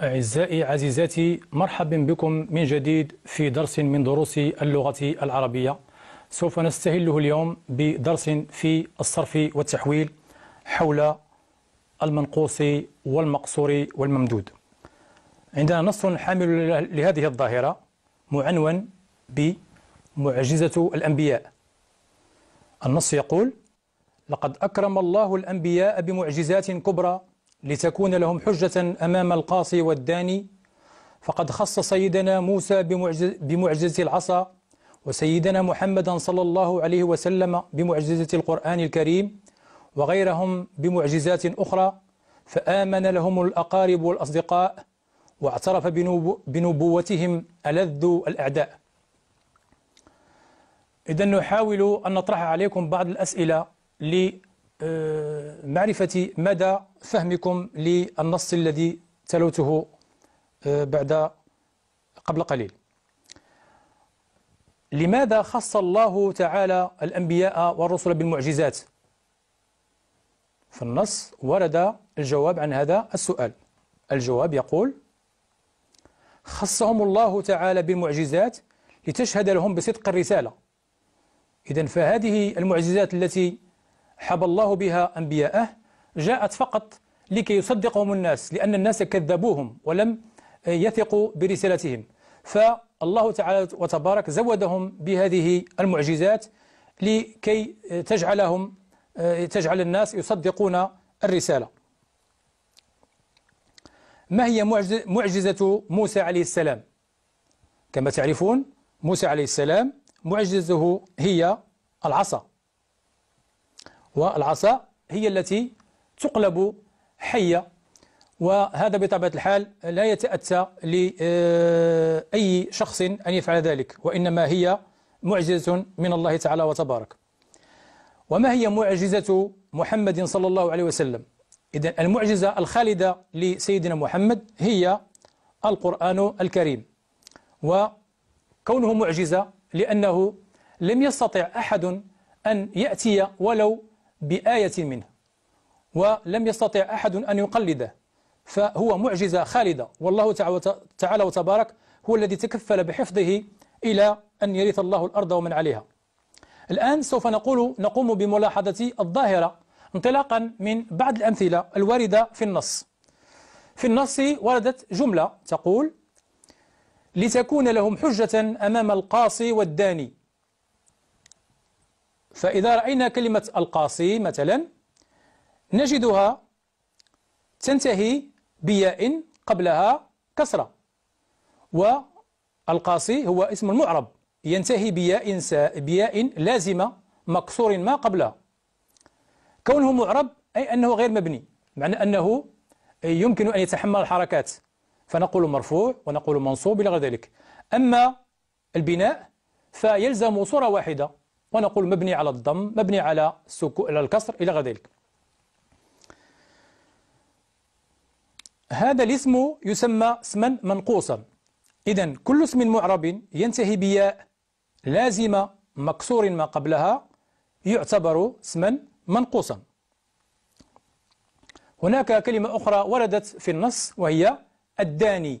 أعزائي عزيزاتي مرحبا بكم من جديد في درس من دروس اللغة العربية سوف نستهله اليوم بدرس في الصرف والتحويل حول المنقوص والمقصور والممدود عندنا نص حامل لهذه الظاهرة معنون بمعجزة الأنبياء النص يقول لقد أكرم الله الأنبياء بمعجزات كبرى لتكون لهم حجة أمام القاصي والداني فقد خص سيدنا موسى بمعجزة العصا وسيدنا محمدا صلى الله عليه وسلم بمعجزة القرآن الكريم وغيرهم بمعجزات أخرى فآمن لهم الأقارب والأصدقاء واعترف بنبوتهم ألذ الأعداء إذا نحاول أن نطرح عليكم بعض الأسئلة آه، معرفة مدى فهمكم للنص الذي تلوته آه، بعد قبل قليل لماذا خص الله تعالى الأنبياء والرسل بالمعجزات في النص ورد الجواب عن هذا السؤال الجواب يقول خصهم الله تعالى بالمعجزات لتشهد لهم بصدق الرسالة إذا فهذه المعجزات التي حب الله بها أنبياءه جاءت فقط لكي يصدقهم الناس لأن الناس كذبوهم ولم يثقوا برسالتهم فالله تعالى وتبارك زودهم بهذه المعجزات لكي تجعلهم تجعل الناس يصدقون الرسالة ما هي معجزة موسى عليه السلام كما تعرفون موسى عليه السلام معجزته هي العصا والعصا هي التي تقلب حية وهذا بطبيعة الحال لا يتأتى لأي شخص أن يفعل ذلك وإنما هي معجزة من الله تعالى وتبارك وما هي معجزة محمد صلى الله عليه وسلم إذن المعجزة الخالدة لسيدنا محمد هي القرآن الكريم وكونه معجزة لأنه لم يستطع أحد أن يأتي ولو بآية منه ولم يستطع أحد أن يقلده فهو معجزة خالدة والله تعالى وتبارك هو الذي تكفل بحفظه إلى أن يرث الله الأرض ومن عليها الآن سوف نقول نقوم بملاحظة الظاهرة انطلاقا من بعض الأمثلة الواردة في النص في النص وردت جملة تقول لتكون لهم حجة أمام القاصي والداني فإذا رأينا كلمة القاصي مثلا نجدها تنتهي بياء قبلها كسرة والقاصي هو اسم المعرب ينتهي بياء بياء لازمة مكسور ما قبلها كونه معرب أي أنه غير مبني معنى أنه يمكن أن يتحمل الحركات فنقول مرفوع ونقول منصوب إلى غير ذلك أما البناء فيلزم صورة واحدة ونقول مبني على الضم مبني على الكسر إلى غير ذلك هذا الاسم يسمى اسما منقوصا إذا كل اسم معرب ينتهي بياء لازمة مكسور ما قبلها يعتبر اسما منقوصا هناك كلمة أخرى وردت في النص وهي الداني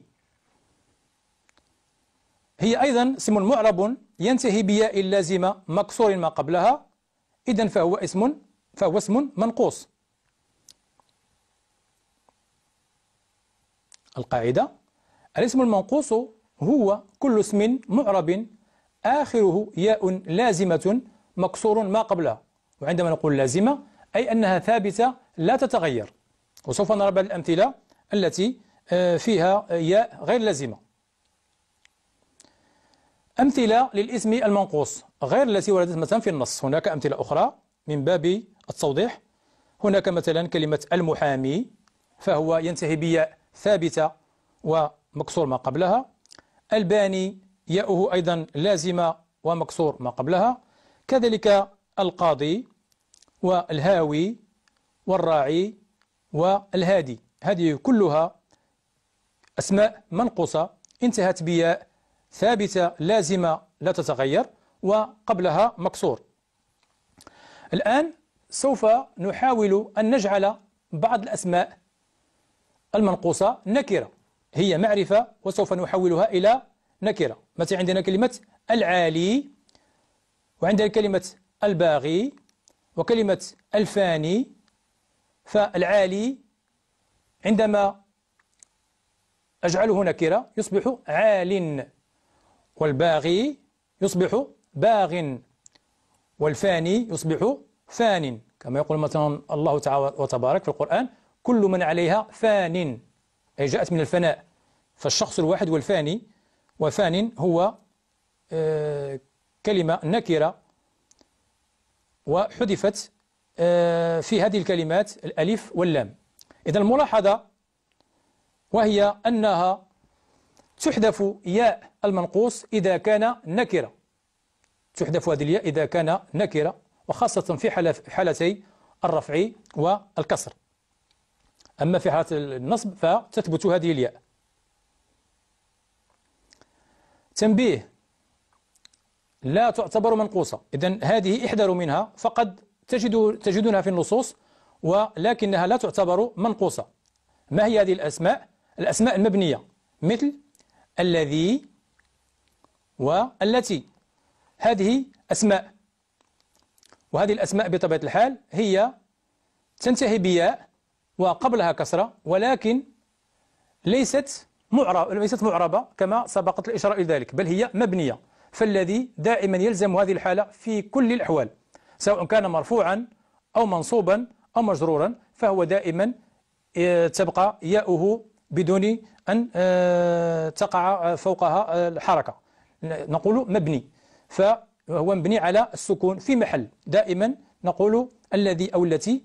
هي أيضا اسم معرب ينتهي بياء اللازمة مكسور ما قبلها إذا فهو اسم فهو اسم منقوص القاعدة الاسم المنقوص هو كل اسم معرب آخره ياء لازمة مكسور ما قبلها وعندما نقول لازمة أي أنها ثابتة لا تتغير وسوف نرى بعض الأمثلة التي آه، فيها ياء غير لازمة أمثلة للاسم المنقوص غير التي وردت مثلا في النص هناك أمثلة أخرى من باب التوضيح هناك مثلا كلمة المحامي فهو ينتهي بياء ثابتة ومكسور ما قبلها الباني ياؤه أيضا لازمة ومكسور ما قبلها كذلك القاضي والهاوي والراعي والهادي هذه كلها أسماء منقوصة انتهت بياء ثابتة لازمة لا تتغير وقبلها مكسور الآن سوف نحاول أن نجعل بعض الأسماء المنقوصة نكرة هي معرفة وسوف نحولها إلى نكرة مثلا عندنا كلمة العالي وعندنا كلمة الباغي وكلمة الفاني فالعالي عندما أجعله نكرة يصبح عال والباغي يصبح باغ والفاني يصبح فان كما يقول مثلا الله تعالى وتبارك في القرآن كل من عليها فان أي جاءت من الفناء فالشخص الواحد والفاني وفان هو آه، كلمة نكرة وحذفت آه، في هذه الكلمات الألف واللام إذا الملاحظة وهي أنها تحذف ياء المنقوص إذا كان نكرة تحذف هذه الياء إذا كان نكرة وخاصة في حالتي الرفع والكسر أما في حالة النصب فتثبت هذه الياء تنبيه لا تعتبر منقوصة إذا هذه احذروا منها فقد تجد تجدونها في النصوص ولكنها لا تعتبر منقوصة ما هي هذه الأسماء؟ الأسماء المبنية مثل الذي والتي هذه أسماء وهذه الأسماء بطبيعة الحال هي تنتهي بياء وقبلها كسرة ولكن ليست معربة ليست معربة كما سبقت الإشارة إلى ذلك بل هي مبنية فالذي دائما يلزم هذه الحالة في كل الأحوال سواء كان مرفوعا أو منصوبا أو مجرورا فهو دائما آه، تبقى ياؤه بدون أن آه، تقع آه، فوقها آه، الحركة نقول مبني فهو مبني على السكون في محل دائما نقول الذي أو التي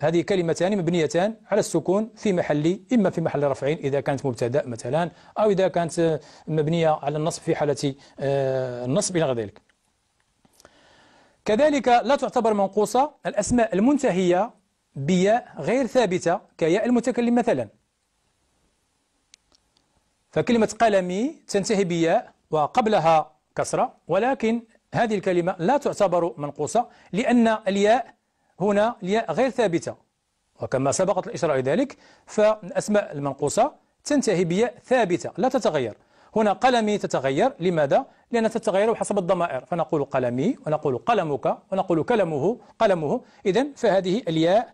هذه كلمتان مبنيتان على السكون في محل إما في محل رفع إذا كانت مبتدأ مثلا أو إذا كانت مبنية على النصب في حالة النصب إلى غير ذلك كذلك لا تعتبر منقوصة الأسماء المنتهية بياء غير ثابتة كياء المتكلم مثلا فكلمة قلمي تنتهي بياء وقبلها كسرة ولكن هذه الكلمة لا تعتبر منقوصة لأن الياء هنا الياء غير ثابتة وكما سبقت الإشارة ذلك فالأسماء المنقوصة تنتهي بياء ثابتة لا تتغير هنا قلمي تتغير لماذا؟ لأنها تتغير حسب الضمائر فنقول قلمي ونقول قلمك ونقول كلمه قلمه إذا فهذه الياء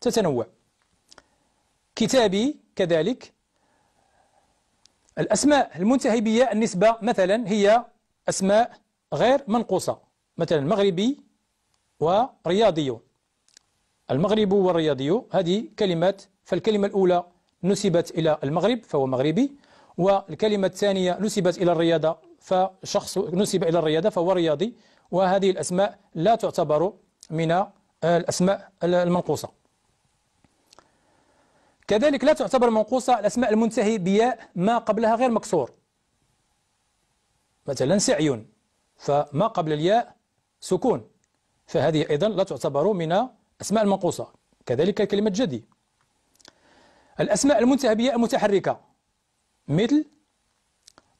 تتنوع كتابي كذلك الأسماء المنتهي النسبة مثلا هي أسماء غير منقوصة مثلا مغربي ورياضي المغرب والرياضي هذه كلمات فالكلمة الأولى نسبت إلى المغرب فهو مغربي والكلمة الثانية نسبت إلى الرياضة فشخص نسب إلى الرياضة فهو رياضي وهذه الأسماء لا تعتبر من الأسماء المنقوصة كذلك لا تعتبر منقوصة الأسماء المنتهي بياء ما قبلها غير مكسور مثلا سعي فما قبل الياء سكون فهذه أيضا لا تعتبر من أسماء المنقوصة كذلك كلمة جدي الأسماء المنتهى بياء متحركة مثل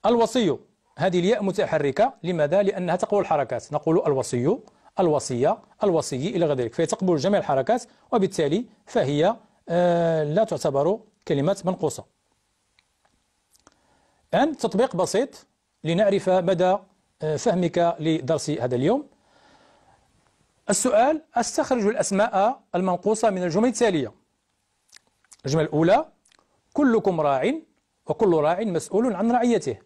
الوصي هذه الياء متحركة لماذا؟ لأنها تقبل الحركات نقول الوصي الوصية الوصي إلى غير ذلك فهي تقبل جميع الحركات وبالتالي فهي آه، لا تعتبر كلمات منقوصة الآن تطبيق بسيط لنعرف مدى آه، فهمك لدرس هذا اليوم السؤال استخرج الأسماء المنقوصة من الجمل التالية الجملة الأولى كلكم راع وكل راع مسؤول عن رعيته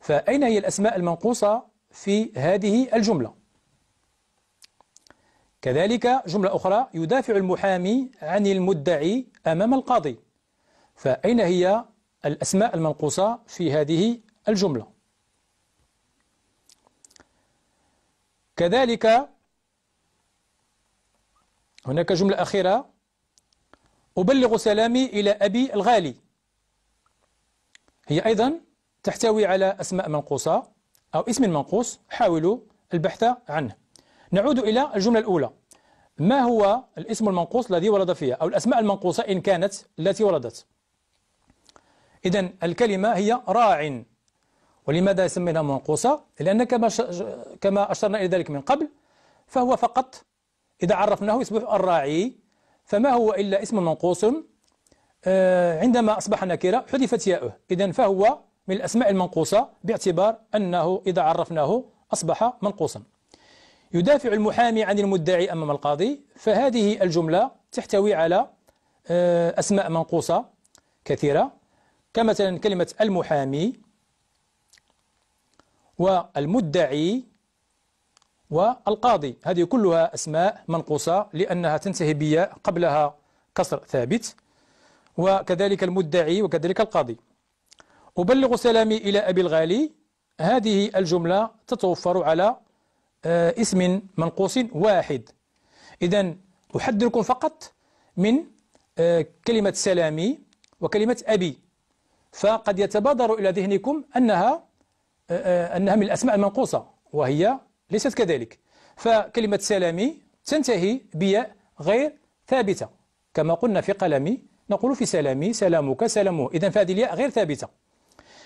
فأين هي الأسماء المنقوصة في هذه الجملة كذلك جملة أخرى يدافع المحامي عن المدعي أمام القاضي فأين هي الأسماء المنقوصة في هذه الجملة كذلك هناك جملة أخيرة أبلغ سلامي إلى أبي الغالي هي أيضا تحتوي على أسماء منقوصة أو اسم منقوص حاولوا البحث عنه نعود إلى الجملة الأولى ما هو الاسم المنقوص الذي ورد فيها أو الأسماء المنقوصة إن كانت التي وردت إذا الكلمة هي راع ولماذا سميناها منقوصة لأن كما كما أشرنا إلى ذلك من قبل فهو فقط إذا عرفناه يصبح الراعي فما هو إلا اسم منقوص آه، عندما أصبح نكرة حذفت ياؤه إذا فهو من الأسماء المنقوصة باعتبار أنه إذا عرفناه أصبح منقوصا يدافع المحامي عن المدعي أمام القاضي فهذه الجملة تحتوي على آه، أسماء منقوصة كثيرة كمثلا كلمة المحامي والمدعي والقاضي هذه كلها أسماء منقوصة لأنها تنتهي بياء قبلها كسر ثابت وكذلك المدعي وكذلك القاضي أبلغ سلامي إلى أبي الغالي هذه الجملة تتوفر على آه، اسم منقوص واحد إذا أحذركم فقط من آه، كلمة سلامي وكلمة أبي فقد يتبادر إلى ذهنكم أنها آه، أنها من الأسماء المنقوصة وهي ليست كذلك فكلمة سلامي تنتهي بياء غير ثابتة كما قلنا في قلمي نقول في سلامي سلامك سلامه إذا فهذه الياء غير ثابتة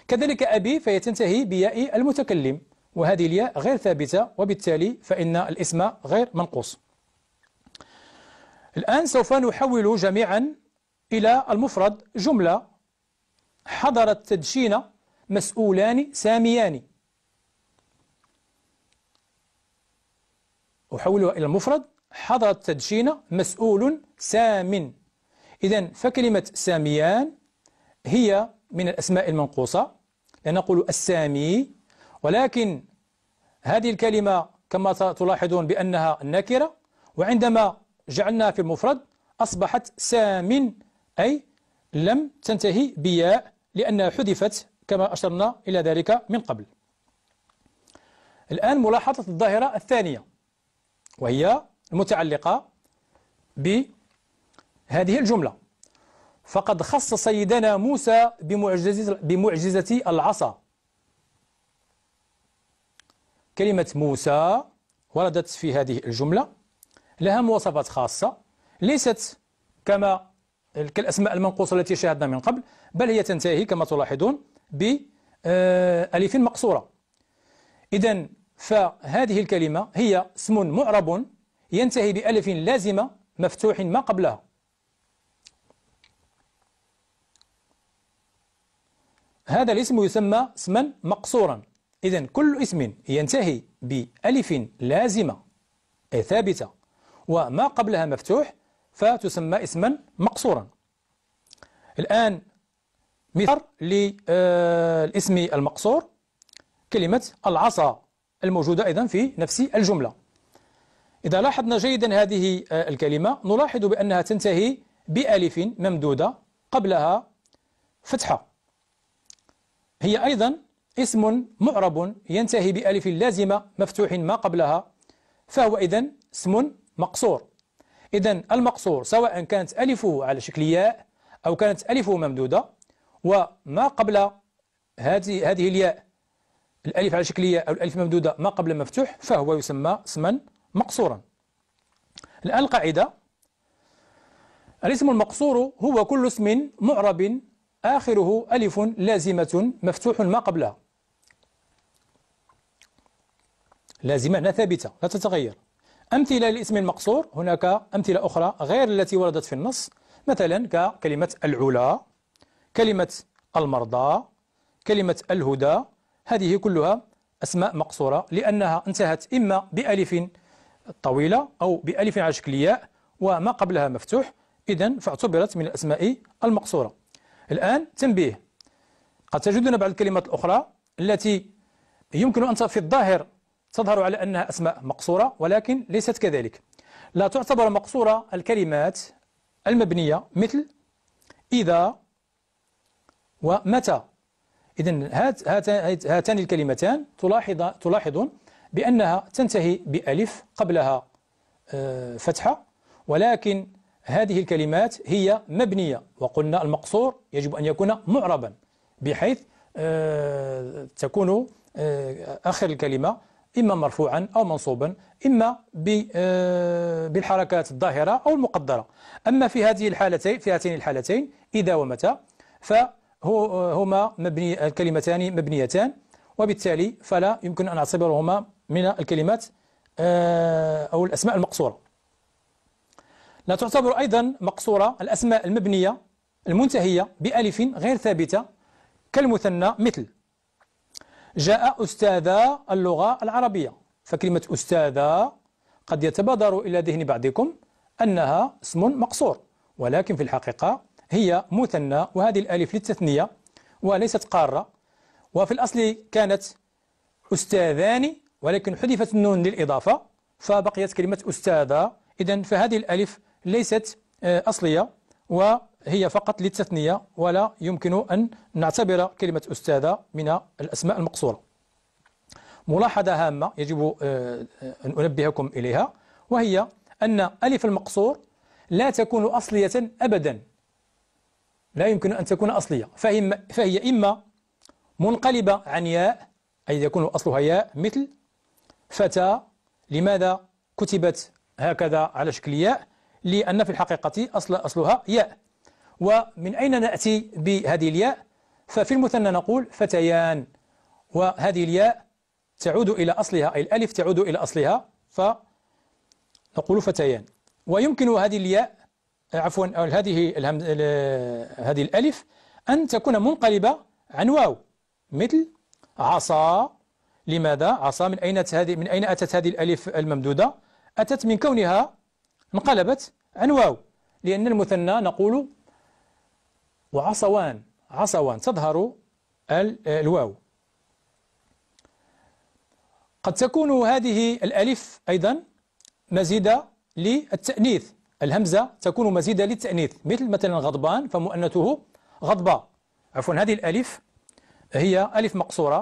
كذلك أبي فهي تنتهي بياء المتكلم وهذه الياء غير ثابتة وبالتالي فإن الاسم غير منقوص الآن سوف نحول جميعا إلى المفرد جملة حضر التدشين مسؤولان ساميان أحولها إلى المفرد حضر التدشين مسؤول سام إذا فكلمة ساميان هي من الأسماء المنقوصة لنقول السامي ولكن هذه الكلمة كما تلاحظون بأنها نكرة وعندما جعلناها في المفرد أصبحت سام أي لم تنتهي بياء لأنها حذفت كما أشرنا إلى ذلك من قبل الآن ملاحظة الظاهرة الثانية وهي المتعلقة بهذه الجملة فقد خص سيدنا موسى بمعجزة, بمعجزة العصا كلمة موسى وردت في هذه الجملة لها مواصفات خاصة ليست كما كالأسماء المنقوصة التي شاهدنا من قبل بل هي تنتهي كما تلاحظون بألف آه، مقصورة إذا فهذه الكلمة هي اسم معرب ينتهي بألف لازمة مفتوح ما قبلها هذا الاسم يسمى اسما مقصورا إذا كل اسم ينتهي بألف لازمة أي ثابتة وما قبلها مفتوح فتسمى اسما مقصورا الآن مثال للاسم المقصور كلمة العصا الموجودة أيضا في نفس الجملة إذا لاحظنا جيدا هذه آه، الكلمة نلاحظ بأنها تنتهي بألف ممدودة قبلها فتحة هي أيضا اسم معرب ينتهي بألف لازمة مفتوح ما قبلها فهو إذن اسم مقصور إذن المقصور سواء كانت ألفه على شكل ياء أو كانت ألفه ممدودة وما قبل هذه هذه الياء الألف على شكل ياء أو الألف ممدودة ما قبل مفتوح فهو يسمى اسما مقصورا الآن القاعدة الاسم المقصور هو كل اسم معرب آخره ألف لازمة مفتوح ما قبلها لازمة لا ثابتة لا تتغير أمثلة للاسم المقصور هناك أمثلة أخرى غير التي وردت في النص مثلا ككلمة العلا كلمة المرضى كلمة الهدى هذه كلها أسماء مقصورة لأنها انتهت إما بألف طويلة أو بألف على شكل ياء وما قبلها مفتوح إذا فاعتبرت من الأسماء المقصورة الآن تنبيه قد تجدون بعض الكلمات الأخرى التي يمكن أن في الظاهر تظهر على أنها أسماء مقصورة ولكن ليست كذلك لا تعتبر مقصورة الكلمات المبنية مثل إذا ومتى إذن هاتان الكلمتان تلاحظ تلاحظون بأنها تنتهي بألف قبلها آه، فتحة ولكن هذه الكلمات هي مبنية وقلنا المقصور يجب أن يكون معربا بحيث آه، تكون آه، آخر الكلمة إما مرفوعا أو منصوبا إما آه، بالحركات الظاهرة أو المقدرة أما في هذه الحالتين في هاتين الحالتين إذا ومتى فهما مبني الكلمتان مبنيتان وبالتالي فلا يمكن أن أعتبرهما من الكلمات آه، أو الأسماء المقصورة لا تعتبر أيضا مقصورة الأسماء المبنية المنتهية بألف غير ثابتة كالمثنى مثل جاء أستاذا اللغة العربية فكلمة أستاذة قد يتبادر إلى ذهن بعضكم أنها اسم مقصور ولكن في الحقيقة هي مثنى وهذه الألف للتثنية وليست قارة وفي الأصل كانت أستاذان ولكن حذفت النون للإضافة فبقيت كلمة أستاذة إذا فهذه الألف ليست آه، أصلية و هي فقط للتثنية ولا يمكن أن نعتبر كلمة أستاذة من الأسماء المقصورة ملاحظة هامة يجب آه، أن أنبهكم إليها وهي أن ألف المقصور لا تكون أصلية أبدا لا يمكن أن تكون أصلية فهي إما منقلبة عن ياء أي يكون أصلها ياء مثل فتى لماذا كتبت هكذا على شكل ياء لأن في الحقيقة أصل أصلها ياء ومن أين نأتي بهذه الياء ففي المثنى نقول فتيان وهذه الياء تعود إلى أصلها أي الألف تعود إلى أصلها فنقول فتيان ويمكن هذه الياء عفوا هذه هذه الألف أن تكون منقلبة عن واو مثل عصا لماذا عصا من أين هذه من أين أتت هذه الألف الممدودة أتت من كونها انقلبت عن واو لأن المثنى نقول وعصوان عصوان تظهر الواو قد تكون هذه الألف أيضا مزيدة للتأنيث الهمزة تكون مزيدة للتأنيث مثل مثلا غضبان فمؤنته غضبة عفوا هذه الألف هي ألف مقصورة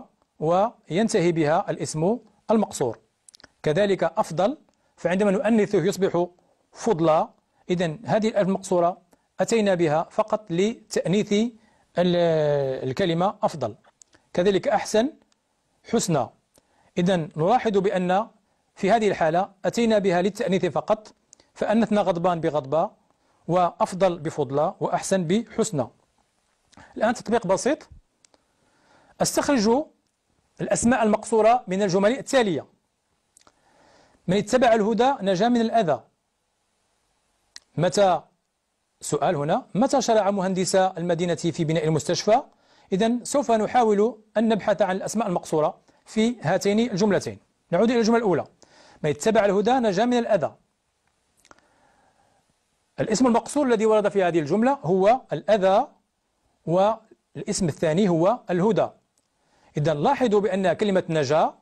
وينتهي بها الاسم المقصور كذلك أفضل فعندما نؤنثه يصبح فضلا إذا هذه الألف مقصورة أتينا بها فقط لتأنيث الكلمة أفضل كذلك أحسن حسنى إذا نلاحظ بأن في هذه الحالة أتينا بها للتأنيث فقط فأنثنا غضبان بغضبة وأفضل بفضلة وأحسن بحسنى الآن تطبيق بسيط أستخرج الأسماء المقصورة من الجمل التالية من اتبع الهدى نجا من الأذى متى سؤال هنا متى شرع مهندس المدينة في بناء المستشفى إذا سوف نحاول أن نبحث عن الأسماء المقصورة في هاتين الجملتين نعود إلى الجملة الأولى من اتبع الهدى نجا من الأذى الاسم المقصور الذي ورد في هذه الجملة هو الأذى والاسم الثاني هو الهدى إذا لاحظوا بأن كلمة نجا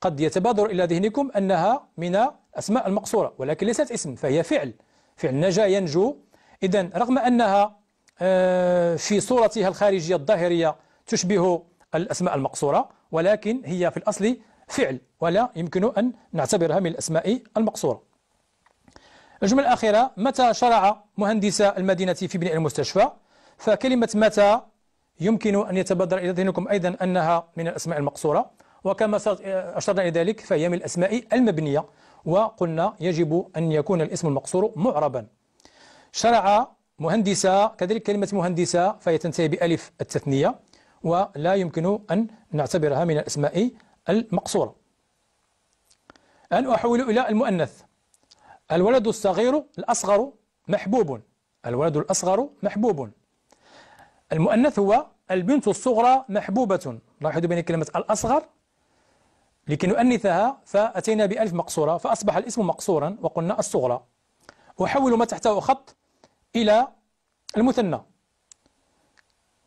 قد يتبادر إلى ذهنكم أنها من أسماء المقصورة ولكن ليست اسم فهي فعل فعل نجا ينجو إذا رغم أنها آه، في صورتها الخارجية الظاهرية تشبه الأسماء المقصورة ولكن هي في الأصل فعل ولا يمكن أن نعتبرها من الأسماء المقصورة الجملة الأخيرة متى شرع مهندس المدينة في بناء المستشفى فكلمة متى يمكن أن يتبادر إلى ذهنكم أيضا أنها من الأسماء المقصورة وكما أشرنا إلى ذلك فهي من الأسماء المبنية وقلنا يجب أن يكون الاسم المقصور معربا شرع مهندسة كذلك كلمة مهندسة فهي تنتهي بألف التثنية ولا يمكن أن نعتبرها من الأسماء المقصورة أن أحول إلى المؤنث الولد الصغير الأصغر محبوب الولد الأصغر محبوب المؤنث هو البنت الصغرى محبوبة لاحظوا بين كلمة الأصغر لكي نؤنثها فأتينا بألف مقصورة فأصبح الاسم مقصورا وقلنا الصغرى أحول ما تحته خط إلى المثنى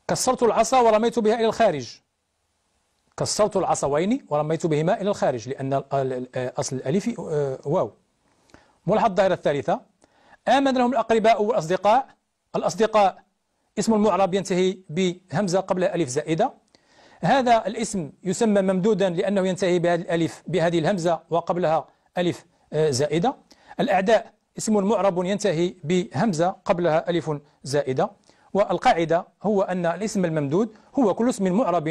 كسرت العصا ورميت بها إلى الخارج كسرت العصوين ورميت بهما إلى الخارج لأن أصل الألف آه، واو ملحظ الظاهرة الثالثة آمن لهم الأقرباء والأصدقاء الأصدقاء اسم المعرب ينتهي بهمزة قبل ألف زائدة هذا الاسم يسمى ممدودا لأنه ينتهي بهذه الألف بهذه الهمزة وقبلها ألف آه، زائدة الأعداء اسم معرب ينتهي بهمزة قبلها ألف زائدة والقاعدة هو أن الاسم الممدود هو كل اسم معرب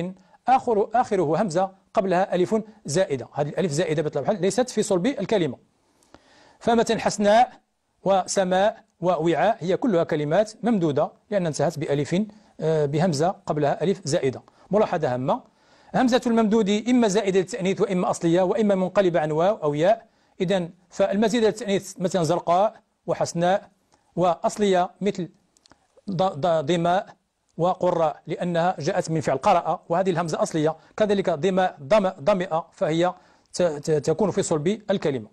آخر آخره همزة قبلها ألف زائدة هذه الألف زائدة بطلب الحال ليست في صلب الكلمة فمثلا حسناء وسماء ووعاء هي كلها كلمات ممدودة لأن انتهت بألف آه، بهمزة قبلها ألف زائدة ملاحظة هامة همزة الممدود إما زائدة للتأنيث وإما أصلية وإما منقلبة عن واو أو ياء إذا فالمزيد التأنيث مثلا زرقاء وحسناء وأصلية مثل ضماء وقراء لأنها جاءت من فعل قرأ وهذه الهمزة أصلية كذلك ضماء ضمئة فهي تكون في صلب الكلمة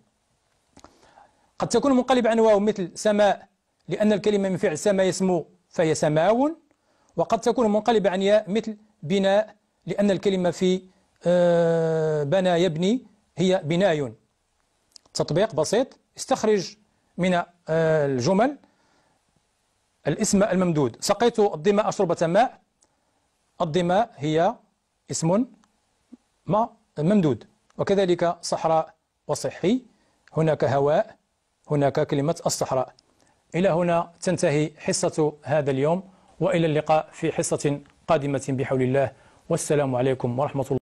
قد تكون منقلبة عن واو مثل سماء لأن الكلمة من فعل سما يسمو فهي سماو وقد تكون منقلبة عن ياء مثل بناء لأن الكلمة في آه، بنى يبني هي بناي تطبيق بسيط استخرج من آه، الجمل الاسم الممدود سقيت الضماء شربة ماء الضماء هي اسم ما ممدود وكذلك صحراء وصحي هناك هواء هناك كلمة الصحراء إلى هنا تنتهي حصة هذا اليوم وإلى اللقاء في حصة قادمة بحول الله والسلام عليكم ورحمة الله